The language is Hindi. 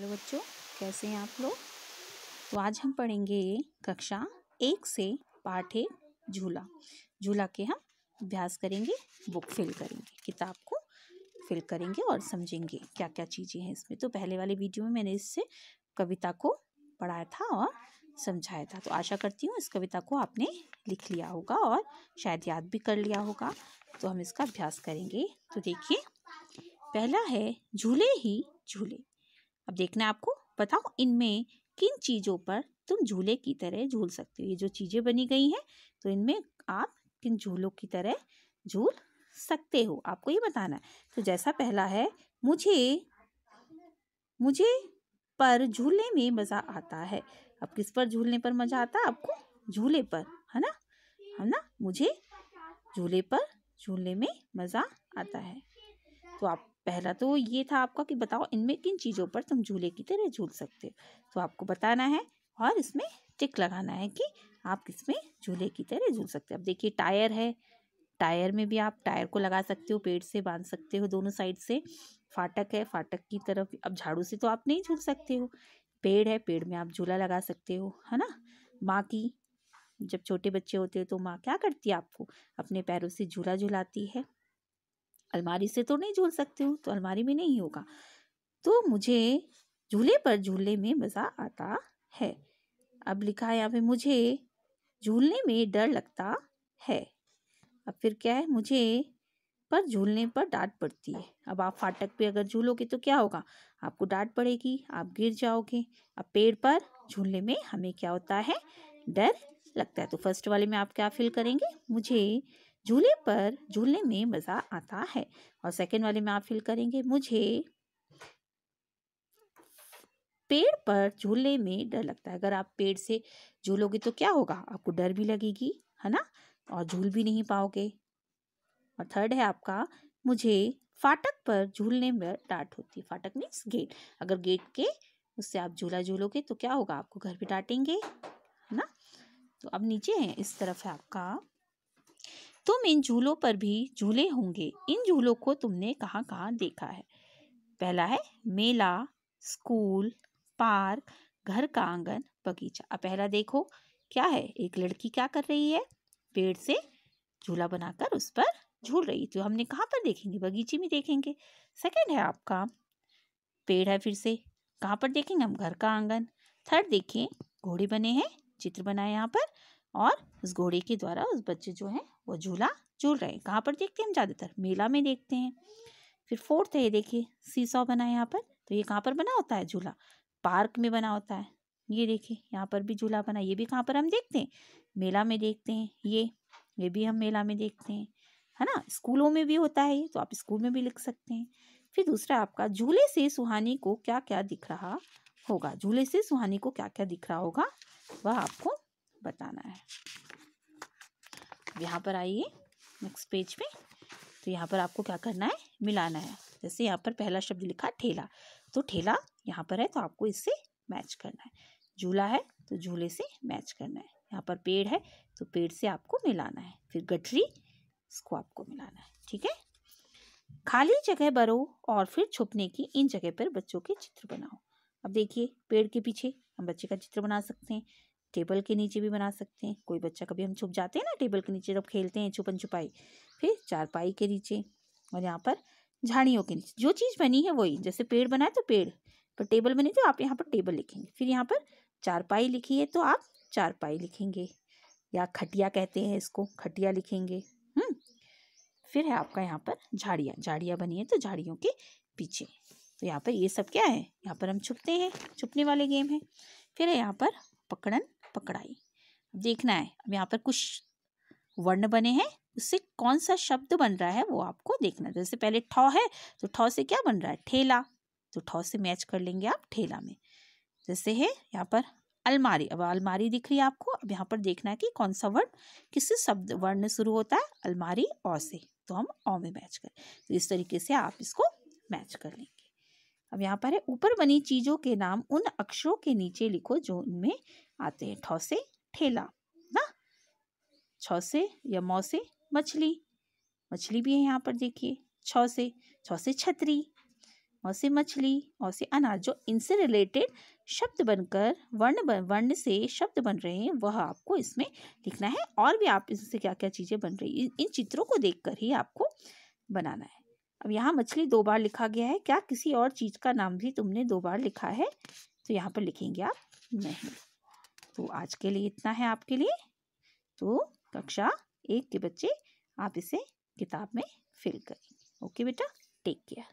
हेलो बच्चों कैसे हैं आप लोग तो आज हम पढ़ेंगे कक्षा एक से पाठ एक झूला झूला के हम अभ्यास करेंगे बुक फिल करेंगे किताब को फिल करेंगे और समझेंगे क्या क्या चीज़ें हैं इसमें तो पहले वाले वीडियो में मैंने इससे कविता को पढ़ाया था और समझाया था तो आशा करती हूँ इस कविता को आपने लिख लिया होगा और शायद याद भी कर लिया होगा तो हम इसका अभ्यास करेंगे तो देखिए पहला है झूले ही झूले अब देखना आपको बताओ इनमें किन चीज़ों पर तुम झूले की तरह झूल सकते हो ये जो चीज़ें बनी गई हैं तो इनमें आप किन झूलों की तरह झूल सकते हो आपको ये बताना है तो जैसा पहला है मुझे मुझे पर झूलने में मज़ा आता है अब किस पर झूलने पर मज़ा आता है आपको झूले पर है ना है ना मुझे झूले पर झूलने में मज़ा आता है तो आप पहला तो ये था आपका कि बताओ इनमें किन चीज़ों पर तुम झूले की तरह झूल सकते हो तो आपको बताना है और इसमें टिक लगाना है कि आप किसमें झूले की तरह झूल सकते हो अब देखिए टायर है टायर में भी आप टायर को लगा सकते हो पेड़ से बांध सकते हो दोनों साइड से फाटक है फाटक की तरफ अब झाड़ू से तो आप नहीं झूल सकते हो पेड़ है पेड़ में आप झूला लगा सकते हो है ना माँ की जब छोटे बच्चे होते हैं तो माँ क्या करती है आपको अपने पैरों से झूला झुलाती है अलमारी से तो नहीं झूल सकते हो तो अलमारी में नहीं होगा तो मुझे झूले पर झूलने में मज़ा आता है अब लिखा है यहाँ पे मुझे झूलने में डर लगता है अब फिर क्या है मुझे पर झूलने पर डांट पड़ती है अब आप फाटक पे अगर झूलोगे तो क्या होगा आपको डांट पड़ेगी आप गिर जाओगे अब पेड़ पर झूलने में हमें क्या होता है डर लगता है तो फर्स्ट वाले में आप क्या फील करेंगे मुझे झूले पर झूलने में मज़ा आता है और सेकंड वाले में आप फील करेंगे मुझे पेड़ पर झूलने में डर लगता है अगर आप पेड़ से झूलोगे तो क्या होगा आपको डर भी लगेगी है ना और झूल भी नहीं पाओगे और थर्ड है आपका मुझे फाटक पर झूलने में डांट होती है फाटक मीन्स गेट अगर गेट के उससे आप झूला झूलोगे तो क्या होगा आपको घर भी डांटेंगे है ना तो अब नीचे है इस तरफ है आपका तुम इन झूलों पर भी झूले होंगे इन झूलों को तुमने कहाँ कहाँ देखा है पहला है मेला स्कूल पार्क घर का आंगन बगीचा अब पहला देखो क्या है एक लड़की क्या कर रही है पेड़ से झूला बनाकर उस पर झूल रही तो हमने कहाँ पर देखेंगे बगीचे में देखेंगे सेकंड है आपका पेड़ है फिर से कहाँ पर देखेंगे हम घर का आंगन थर्ड देखें घोड़े बने हैं चित्र बनाए यहाँ पर और उस घोड़े के द्वारा उस बच्चे जो है वो झूला झूल रहे हैं कहाँ पर देखते हैं हम ज़्यादातर मेला में देखते हैं फिर फोर्थ है ये देखिए सीसॉ बना है यहाँ पर तो ये कहाँ पर बना होता है झूला पार्क में बना होता है ये देखिए यहाँ पर भी झूला बना ये भी कहाँ पर हम देखते हैं मेला में देखते हैं ये ये भी हम मेला में देखते हैं है ना स्कूलों में भी होता है ये तो आप स्कूल में भी लिख सकते हैं फिर दूसरा आपका झूले से सुहानी को क्या क्या दिख रहा होगा झूले से सुहानी को क्या क्या दिख रहा होगा वह आपको बताना है यहाँ पर आइए नेक्स्ट पेज पे तो यहाँ पर आपको क्या करना है मिलाना है जैसे यहाँ पर पहला शब्द लिखा ठेला तो ठेला यहाँ पर है तो आपको इससे मैच करना है झूला है तो झूले से मैच करना है यहाँ पर पेड़ है तो पेड़ से आपको मिलाना है फिर गठरी इसको आपको मिलाना है ठीक है खाली जगह भरो और फिर छुपने की इन जगह पर बच्चों के चित्र बनाओ अब देखिए पेड़ के पीछे हम बच्चे का चित्र बना सकते हैं टेबल के नीचे भी बना सकते हैं कोई बच्चा कभी हम छुप जाते हैं ना टेबल के नीचे जब खेलते हैं छुपन छुपाई फिर चारपाई के नीचे और यहाँ पर झाड़ियों के नीचे जो चीज़ बनी है वही जैसे पेड़ बना है तो पेड़ पर टेबल बनी तो आप यहाँ पर टेबल लिखेंगे फिर यहाँ पर चारपाई लिखी है तो आप चारपाई लिखेंगे या खटिया कहते हैं इसको खटिया लिखेंगे हम्म, फिर है आपका यहाँ पर झाड़ियाँ झाड़ियाँ बनी है तो झाड़ियों के पीछे तो यहाँ पर ये सब क्या है यहाँ पर हम छुपते हैं छुपने वाले गेम है फिर है यहाँ पर पकड़न पकड़ाई देखना है अब यहाँ पर कुछ वर्ण बने हैं उससे कौन सा शब्द बन रहा है वो आपको देखना है जैसे पहले ठौ है तो ठौ से क्या बन रहा है ठेला तो ठौ से मैच कर लेंगे आप ठेला में जैसे है यहाँ पर अलमारी अब अलमारी दिख रही है आपको अब यहाँ पर देखना है कि कौन सा वर्ण किस शब्द वर्ण शुरू होता है अलमारी औ से तो हम औ में मैच करें तो इस तरीके से आप इसको मैच कर लेंगे अब यहाँ पर है ऊपर बनी चीजों के नाम उन अक्षरों के नीचे लिखो जो उनमें आते हैं ठौ ठेला ना छौ या मौसे मछली मछली भी है यहाँ पर देखिए छौ से से छतरी मौसे मछली मौसे अनाज जो इनसे रिलेटेड शब्द बनकर वर्ण बन वर्ण से शब्द बन रहे हैं वह आपको इसमें लिखना है और भी आप इससे क्या क्या चीज़ें बन रही इन चित्रों को देख ही आपको बनाना है अब यहाँ मछली दो बार लिखा गया है क्या किसी और चीज़ का नाम भी तुमने दो बार लिखा है तो यहाँ पर लिखेंगे आप नहीं तो आज के लिए इतना है आपके लिए तो कक्षा एक के बच्चे आप इसे किताब में फिल करें ओके बेटा टेक केयर